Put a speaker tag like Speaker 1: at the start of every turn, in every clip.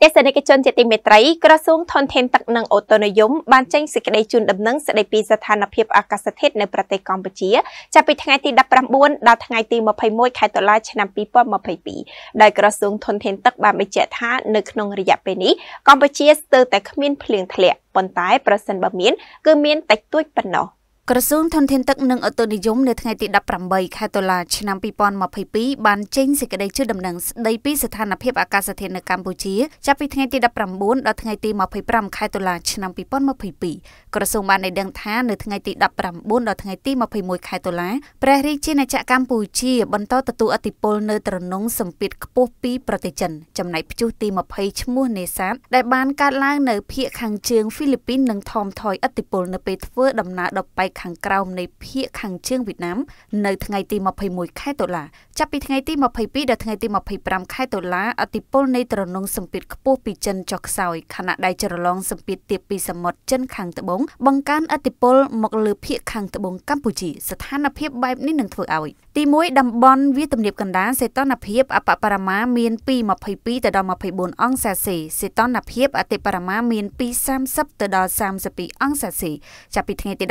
Speaker 1: ទស្សនិកជនជាទីមេត្រីក្រសួងធនធានទឹកនិងអូតូនិយមបានចេញសេចក្តីជូនដំណឹងស្តីពីស្ថានភាពអាកាសធាតុនៅប្រទេសកម្ពុជាចាប់ពីថ្ងៃទី19ដល់ថ្ងៃទី21ខែតុលាឆ្នាំ2022ដោយក្រសួងធនធានទឹកបានបញ្ជាក់ថានៅក្នុងរយៈពេលនេះកម្ពុជាស្ទើរតែគ្មានភ្លៀងធ្លាក់ប៉ុន្តែប្រសិនបើមាន គឺមាន
Speaker 2: តិចតួចប៉ុណ្ណោះ។ក្រសួងធនធានទឹកនិងអូតូនិយមនៅថ្ងៃទី18ខែតុលាឆ្នាំ2022បានចេញសេចក្តីជូនដំណឹងស្តីពីស្ថានភាពអាកាសធាតុនៅកម្ពុជាចាប់ពីថ្ងៃទី19ដល់ថ្ងៃទី25ខែតុលាឆ្នាំ2022ក្រសួងបានឲ្យដឹងថានៅថ្ងៃទី19ដល់ថ្ងៃទី21ខែតុលាព្រះរាជាណាចក្រកម្ពុជា បន្តទទួលអធិបុលនៅត្រនងសម្ពាធខ្ពស់ពីប្រទេសចិនចំណែកព្យុះទី20ឈ្មោះនេសាទដែលបានកើតឡើងនៅភូមិខាងជើងហ្វីលីពីននឹងថមថយអធិបុលនៅពេលធ្វើដំណើរដល់ប៉ែកខាងក្រោមនៃភៀកខាងជើងវៀតណាមនៅថ្ងៃទី21ខែតុលាចាប់ពីថ្ងៃទី22ដល់ថ្ងៃទី25ខែតុលាអតិពលនៃត្រនងសម្ពាធខ្ពស់ពីចិនចុះខ្សោយខណៈដែលច្រឡងសម្ពាធទាបពីសមុទ្រចិនខាងត្បូងបង្កើនអតិពលមកលើភៀកខាងត្បូងកម្ពុជាស្ថានភាពបែបនេះនឹងធ្វើឲ្យទី1តំបន់វាទំនាបកណ្ដាលសីតុណ្ហភាពអបបរមាមានពី22ទៅដល់24អង្សាសេសីតុណ្ហភាពអតិបរមាមានពី30ទៅដល់32អង្សាសេចាប់ពីថ្ងៃទី19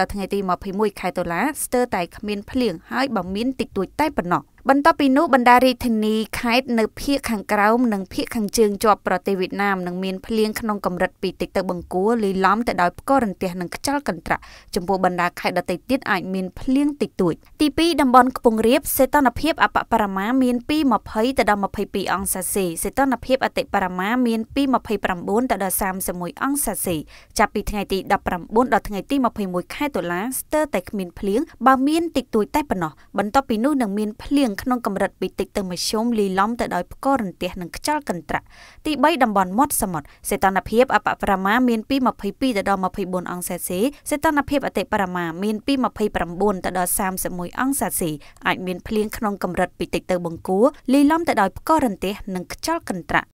Speaker 2: ដល់ថ្ងៃទី21ខែតុលាស្ទើរតែគ្មានភ្លៀងហើយបើមានតិចតួចតែប៉ុណ្ណោះបន្ទាប់ពីនោះបណ្ដារាជធានីខេត្តនៅភាគខាងក្រោមនិងភាគខាងជើងជាប់ប្រទេសវៀតណាមនឹងមានភ្លៀងក្នុងកម្រិតពីតិចទៅបង្គួរលីឡំទៅដោយផ្គររន្ទះនិងខ្យល់កន្ត្រាក់ចំពោះបណ្ដាខេត្តដទៃទៀតអាចមានភ្លៀងតិចតួចទី2តំបន់ខ្ពង់រាបសេតនភាពអបបរមាមានពី20ទៅដល់22អង្សាសេសេតនភាពអតិបរមាមានពី29ទៅដល់31អង្សាសេចាប់ពីថ្ងៃទី19ដល់ថ្ងៃទី21ខែតុលាស្ទើរតែគ្មានភ្លៀងបើមានតិចតួចតែប៉ុណ្ណោះ បន្ទាប់ពីនោះនឹងមានភ្លៀងនឹងក្នុងកម្រិតវិតិចទៅមធ្យមលីឡំទៅដោយផ្គររន្ទះនិងខ្យល់កន្ត្រាក់ទី3តំបន់មាត់សមុទ្រសីតុណ្ហភាពអបបរមាមានពី22ទៅដល់24អង្សាសេសីតុណ្ហភាពអតិបរមាមានពី29ទៅដល់31អង្សាសេអាចមានភ្លៀងក្នុងកម្រិតវិតិចទៅបង្គួរលីឡំទៅដោយផ្គររន្ទះនិងខ្យល់កន្ត្រាក់